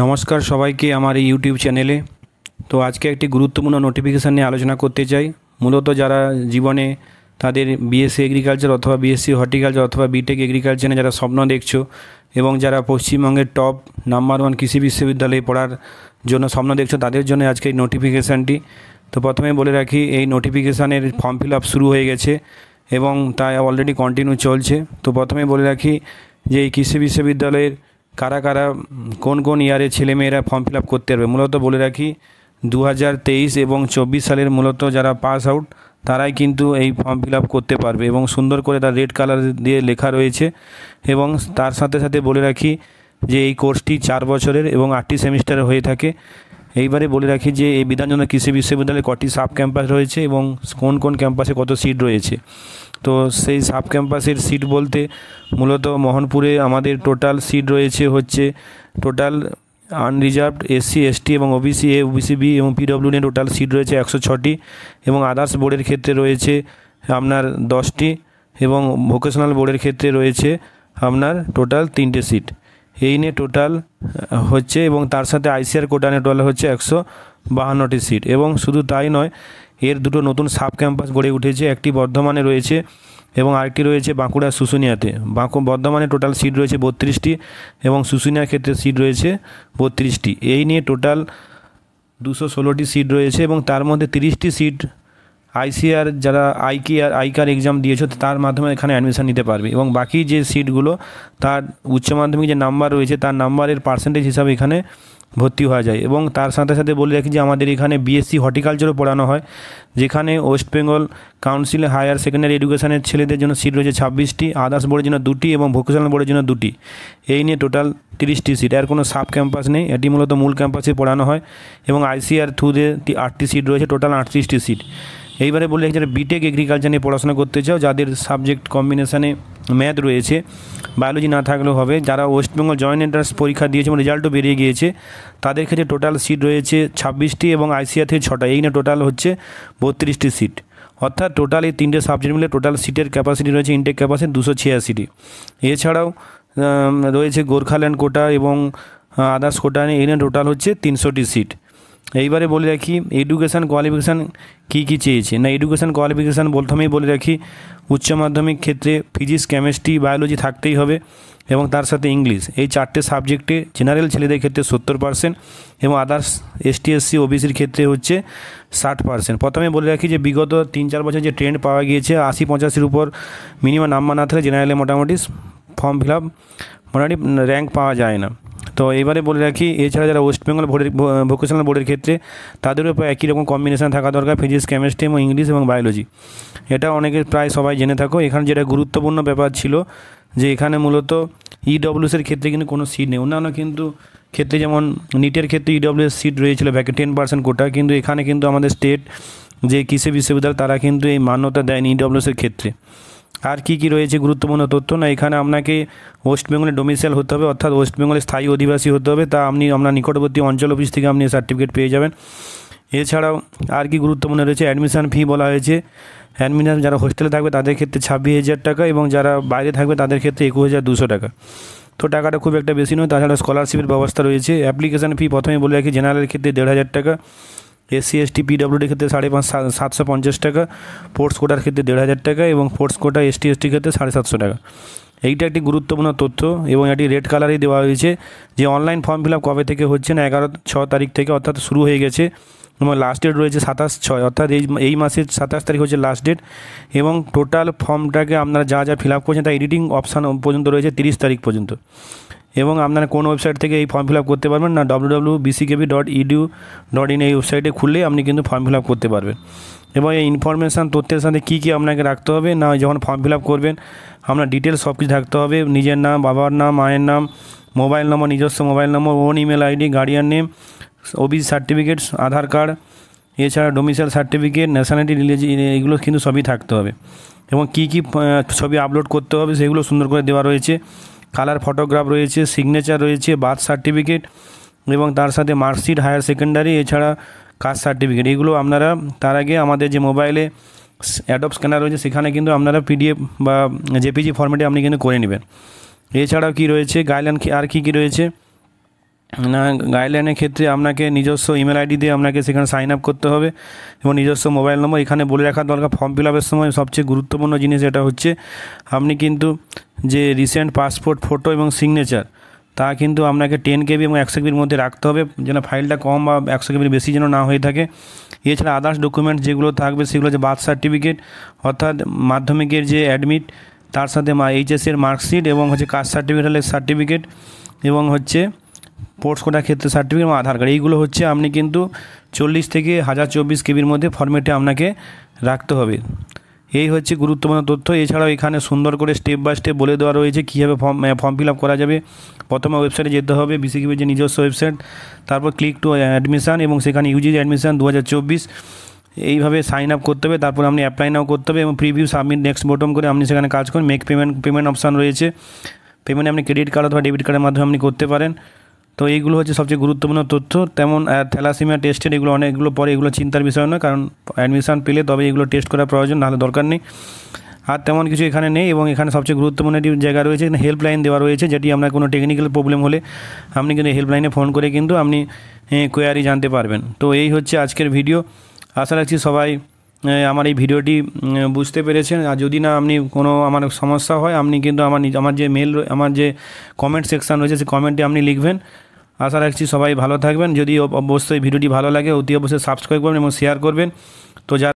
নমস্কার সবাইকে আমার এই ইউটিউব চ্যানেলে তো আজকে একটি গুরুত্বপূর্ণ নোটিফিকেশান নিয়ে আলোচনা করতে চাই মূলত যারা জীবনে তাদের বিএসসি এগ্রিকালচার অথবা বিএসসি হর্টিকালচার অথবা বিটেক এগ্রিকালচার নিয়ে যারা স্বপ্ন দেখছো এবং যারা পশ্চিমবঙ্গের টপ নাম্বার ওয়ান কৃষি বিশ্ববিদ্যালয়ে পড়ার জন্য স্বপ্ন দেখছো তাদের জন্য আজকে এই নোটিফিকেশানটি তো প্রথমে বলে রাখি এই নোটিফিকেশানের ফর্ম ফিল আপ শুরু হয়ে গেছে এবং তা অলরেডি কন্টিনিউ চলছে তো প্রথমে বলে রাখি যে এই কৃষি বিশ্ববিদ্যালয়ের কারা কারা কোন কোন ইয়ারে ছেলেমেয়েরা ফর্ম ফিল করতে পারবে মূলত বলে রাখি দু এবং চব্বিশ সালের মূলত যারা পাস আউট তারাই কিন্তু এই ফর্ম ফিল করতে পারবে এবং সুন্দর করে তার রেড কালার দিয়ে লেখা রয়েছে এবং তার সাথে সাথে বলে রাখি যে এই কোর্সটি চার বছরের এবং আটটি সেমিস্টারে হয়ে থাকে এইবারে বলে রাখি যে এই বিধানচন্দ্র কৃষি বিশ্ববিদ্যালয়ে কটি সাব ক্যাম্পাস রয়েছে এবং কোন কোন ক্যাম্পাসে কত সিট রয়েছে তো সেই সাব ক্যাম্পাসের সিট বলতে মূলত মোহনপুরে আমাদের টোটাল সিট রয়েছে হচ্ছে টোটাল আনরিজার্ভড এসসি এসটি এবং ওবিসি এ ওবিসি বি এবং পিডব্লিউ নিয়ে টোটাল সিট রয়েছে একশো ছটি এবং আদার্স বোর্ডের ক্ষেত্রে রয়েছে আপনার দশটি এবং ভোকেশনাল বোর্ডের ক্ষেত্রে রয়েছে আপনার টোটাল তিনটে সিট এই নিয়ে টোটাল হচ্ছে এবং তার সাথে আইসিআর কোটা নিয়ে টোটাল হচ্ছে একশো বাহান্নটি সিট এবং শুধু তাই নয় এর দুটো নতুন সাব ক্যাম্পাস গড়ে উঠেছে একটি বর্ধমানে রয়েছে এবং আরেকটি রয়েছে বাঁকুড়া শুশুনিয়াতে বাঁকু বর্ধমানে টোটাল সিট রয়েছে বত্রিশটি এবং শুশুনিয়ার ক্ষেত্রে সিট রয়েছে বত্রিশটি এই নিয়ে টোটাল দুশো ষোলোটি সিট রয়েছে এবং তার মধ্যে তিরিশটি সিট আইসিআর যারা আইকিআর আইকার এক্সাম দিয়েছো তার মাধ্যমে এখানে অ্যাডমিশন নিতে পারবে এবং বাকি যে সিটগুলো তার উচ্চ মাধ্যমিক যে নাম্বার রয়েছে তার নাম্বারের পার্সেন্টেজ হিসাবে এখানে ভর্তি হওয়া যায় এবং তার সাথে সাথে বলে রাখি যে আমাদের এখানে বিএসসি হর্টিকালচারও পড়ানো হয় যেখানে ওয়েস্ট বেঙ্গল কাউন্সিলে হায়ার সেকেন্ডারি এডুকেশনের ছেলেদের জন্য সিট রয়েছে ছাব্বিশটি আদার্স বোর্ডের জন্য দুটি এবং ভোকেশনাল বোর্ডের জন্য দুটি এই নিয়ে টোটাল তিরিশটি সিট এর কোনো সাব ক্যাম্পাস নেই এটি মূলত মূল ক্যাম্পাসে পড়ানো হয় এবং আইসিআর থ্রু আটটি সিট রয়েছে টোটাল আটত্রিশটি সিট এইবারে বললে যারা বিটেক এগ্রিকালচার নিয়ে পড়াশোনা করতে চাও যাদের সাবজেক্ট কম্বিনেশানে ম্যাথ রয়েছে বায়োলজি না থাকলেও হবে যারা ওয়েস্টবেঙ্গল জয়েন্ট এন্ট্রান্স পরীক্ষা দিয়েছে এবং রেজাল্টও বেরিয়ে গিয়েছে তাদের ক্ষেত্রে টোটাল সিট রয়েছে ছাব্বিশটি এবং আইসিআর থেকে ছটা এই নিয়ে টোটাল হচ্ছে বত্রিশটি সিট অর্থাৎ টোটাল এই তিনটে সাবজেক্ট মিলে টোটাল সিটের ক্যাপাসিটি রয়েছে ইনটেক ক্যাপাসিটি দুশো ছিয়াশিটি এছাড়াও রয়েছে গোর্খাল্যান্ড কোটা এবং আদার্স কোটা নিয়ে এই টোটাল হচ্ছে তিনশোটি সিট এইবারে বলে রাখি এডুকেশান কোয়ালিফিকেশান কী কী চেয়েছে না এডুকেশান কোয়ালিফিকেশান প্রথমেই বলে রাখি উচ্চ মাধ্যমিক ক্ষেত্রে ফিজিক্স কেমিস্ট্রি বায়োলজি থাকতেই হবে এবং তার সাথে ইংলিশ এই চারটে সাবজেক্টে জেনারেল ছেলেদের ক্ষেত্রে সত্তর পার্সেন্ট এবং আদার্স এসটি এসসি ওবিসির ক্ষেত্রে হচ্ছে ষাট পার্সেন্ট প্রথমে বলে রাখি যে বিগত তিন চার বছর যে ট্রেন্ড পাওয়া গিয়েছে আশি পঁচাশির উপর মিনিমাম নাম্বার না থাকলে জেনারেলে মোটামুটি ফর্ম ফিল আপ মোটামুটি র্যাঙ্ক পাওয়া যায় না তো এবারে বলে রাখি এছাড়া যারা ওয়েস্ট বেঙ্গল বোর্ডের ভোকেশনাল বোর্ডের ক্ষেত্রে তাদেরও প্রায় একই রকম কম্বিনেশান থাকা দরকার ফিজিক্স কেমিস্ট্রি এবং ইংলিশ এবং বায়োলজি এটা অনেকে প্রায় সবাই জেনে থাকো এখানে যেটা গুরুত্বপূর্ণ ব্যাপার ছিল যে এখানে মূলত ইডব্লিউএসের e ক্ষেত্রে কিন্তু কোনো সিট নেই অন্যান্য কিন্তু ক্ষেত্রে যেমন নিটের ক্ষেত্রে ইডব্লিউএস e সিট রয়েছিল ব্যাকে টেন পার্সেন্ট কোটা কিন্তু এখানে কিন্তু আমাদের স্টেট যে কৃষি বিশ্ববিদ্যালয় তারা কিন্তু এই মান্যতা দেয়নি ইডব্লিউএসের e ক্ষেত্রে আর কি কি রয়েছে গুরুত্বপূর্ণ তথ্য না এখানে আপনাকে ওয়েস্ট বেঙ্গলে ডোমিসাইল হতে হবে অর্থাৎ ওয়েস্ট স্থায়ী অধিবাসী হতে হবে তা আপনি আপনার নিকটবর্তী অঞ্চল অফিস থেকে আপনি সার্টিফিকেট পেয়ে যাবেন এছাড়াও আর কি গুরুত্বপূর্ণ রয়েছে অ্যাডমিশান ফি বলা হয়েছে অ্যাডমিশান যারা হোস্টেলে থাকবে তাদের ক্ষেত্রে ছাব্বিশ হাজার টাকা এবং যারা বাইরে থাকবে তাদের ক্ষেত্রে একুশ হাজার দুশো টাকা তো টাকাটা খুব একটা বেশি নয় তাছাড়া স্কলারশিপের ব্যবস্থা রয়েছে অ্যাপ্লিকেশান ফি প্রথমে বলে রাখি জেনারেলের ক্ষেত্রে দেড় হাজার টাকা এসসি এসটি পিডব্লিউডি ক্ষেত্রে সাড়ে পাঁচ সাতশো পঞ্চাশ টাকা ফোর্স কোটার ক্ষেত্রে দেড় হাজার টাকা এবং ফোর্স কোটা এসটি এসটি ক্ষেত্রে সাড়ে সাতশো টাকা এইটা একটি গুরুত্বপূর্ণ তথ্য এবং এটি রেড কালারেই দেওয়া হয়েছে যে অনলাইন ফর্ম ফিল আপ কবে থেকে হচ্ছে না এগারো ছ তারিখ থেকে অর্থাৎ শুরু হয়ে গেছে এবং লাস্ট ডেট রয়েছে সাতাশ ছয় অর্থাৎ এই এই মাসের সাতাশ তারিখ হচ্ছে লাস্ট ডেট এবং টোটাল ফর্মটাকে আপনারা যা যা ফিল আপ করছেন তা এডিটিং অপশান পর্যন্ত রয়েছে তিরিশ তারিখ পর্যন্ত এবং আপনারা কোন ওয়েবসাইট থেকে এই ফর্ম ফিল আপ করতে পারবেন না W W BCKV dot edu dot in এই ওয়েবসাইটে খুললে আপনি কিন্তু ফর্ম ফিল আপ করতে পারবেন এবং এই ইনফরমেশান তথ্যের সাথে কী কী আপনাকে রাখতে হবে না যখন ফর্ম ফিল আপ করবেন আপনার ডিটেলস সব কিছু থাকতে হবে নিজের নাম বাবার নাম মায়ের নাম মোবাইল নম্বর নিজস্ব mobile number own email ID guardian name OBC certificate Aadhaar card এছাড়া ডোমিসাইল সার্টিফিকেট ন্যাশনালিটি রিলেজি এগুলো কিন্তু সবই থাকতে হবে এবং কি কি ছবি আপলোড করতে হবে সেগুলো সুন্দর করে দেওয়া রয়েছে কালার ফটোগ্রাফ রয়েছে সিগনেচার রয়েছে বার্থ সার্টিফিকেট এবং তার সাথে মার্কশিট হায়ার সেকেন্ডারি এছাড়া কাস্ট সার্টিফিকেট এগুলো আপনারা তার আগে আমাদের যে মোবাইলে অ্যাডপ স্ক্যানার রয়েছে সেখানে কিন্তু আপনারা পিডিএফ বা জেপিজি ফর্মেটে আপনি কিন্তু করে নেবেন এছাড়াও কি রয়েছে গাইডলাইন আর কী কী রয়েছে না গাইডলাইনের ক্ষেত্রে আপনাকে নিজস্ব ইমেল আইডি দিয়ে আপনাকে সেখানে সাইন আপ করতে হবে এবং নিজস্ব মোবাইল নম্বর এখানে বলে রাখা দরকার ফর্ম ফিল আপের সময় সবচেয়ে গুরুত্বপূর্ণ জিনিস এটা হচ্ছে আপনি কিন্তু যে রিসেন্ট পাসপোর্ট ফটো এবং সিগনেচার তা কিন্তু আপনাকে টেন কেবি এবং একশো কেবির মধ্যে রাখতে হবে যেন ফাইলটা কম বা একশো কেবির বেশি যেন না হয়ে থাকে এছাড়া আদার্স ডকুমেন্ট যেগুলো থাকবে সেগুলো হচ্ছে বার্থ সার্টিফিকেট অর্থাৎ মাধ্যমিকের যে অ্যাডমিট তার সাথে এইচএসের মার্কশিট এবং হচ্ছে কাস্ট সার্টিফিকেট সার্টিফিকেট এবং হচ্ছে স্পোর্টস কোটার ক্ষেত্রে সার্টিফিকেট এবং আধার কার্ড এইগুলো হচ্ছে আপনি কিন্তু চল্লিশ থেকে হাজার চব্বিশ কেবির মধ্যে ফর্মেটে আপনাকে রাখতে হবে এই হচ্ছে গুরুত্বপূর্ণ তথ্য এছাড়াও এখানে সুন্দর করে স্টেপ বাই স্টেপ বলে দেওয়া রয়েছে কীভাবে ফর্ম ফর্ম ফিল আপ করা যাবে প্রথমে ওয়েবসাইটে যেতে হবে বিসিকিবির যে নিজস্ব ওয়েবসাইট তারপর ক্লিক টু অ্যাডমিশান এবং সেখানে ইউজি অ্যাডমিশান দু এইভাবে সাইন আপ করতে হবে তারপর আপনি অ্যাপ্লাই নাও করতে হবে এবং প্রিভিউ সাবমিট নেক্সট বটম করে আপনি সেখানে কাজ করুন মেক পেমেন্ট পেমেন্ট অপশান রয়েছে পেমেন্ট আপনি ক্রেডিট কার্ড অথবা ডেবিট কার্ডের মাধ্যমে আপনি করতে পারেন তো এইগুলো হচ্ছে সবচেয়ে গুরুত্বপূর্ণ তথ্য তেমন থ্যালাসিমিয়া টেস্টের এগুলো অনেকগুলো পরে এগুলো চিন্তার বিষয় নয় কারণ অ্যাডমিশান পেলে তবে এগুলো টেস্ট করা প্রয়োজন নাহলে দরকার নেই আর তেমন কিছু এখানে নেই এবং এখানে সবচেয়ে গুরুত্বপূর্ণ একটি জায়গা রয়েছে এখানে হেল্পলাইন দেওয়া রয়েছে যেটি আপনার কোনো টেকনিক্যাল প্রবলেম হলে আপনি কিন্তু হেল্পলাইনে ফোন করে কিন্তু আপনি কোয়ারি জানতে পারবেন তো এই হচ্ছে আজকের ভিডিও আশা রাখছি সবাই আমার এই ভিডিওটি বুঝতে পেরেছেন আর যদি না আপনি কোনো আমার সমস্যা হয় আপনি কিন্তু আমার আমার যে মেল আমার যে কমেন্ট সেকশান রয়েছে সেই কমেন্টটি আপনি লিখবেন আশা রাখছি সবাই ভালো থাকবেন যদি অবশ্যই ভিডিওটি ভালো লাগে অতি অবশ্যই সাবস্ক্রাইব করবেন এবং শেয়ার করবেন তো যারা